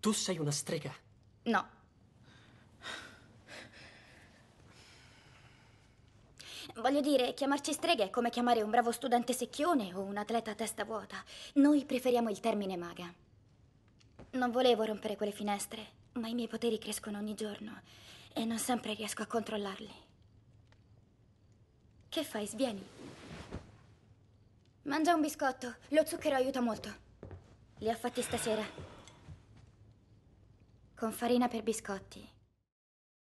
Tu sei una strega. No. Voglio dire, chiamarci strega è come chiamare un bravo studente secchione o un atleta a testa vuota. Noi preferiamo il termine maga. Non volevo rompere quelle finestre, ma i miei poteri crescono ogni giorno e non sempre riesco a controllarli. Che fai? Svieni. Mangia un biscotto, lo zucchero aiuta molto. Li ho fatti stasera con farina per biscotti